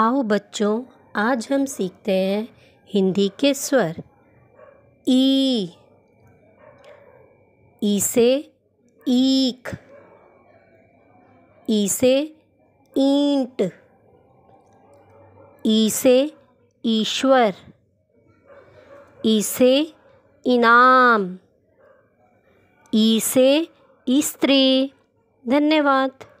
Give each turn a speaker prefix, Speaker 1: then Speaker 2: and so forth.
Speaker 1: आओ बच्चों आज हम सीखते हैं हिंदी के स्वर ई ई से ईख ई से ईंट ई से ईश्वर ई से इनाम ई से स्त्री धन्यवाद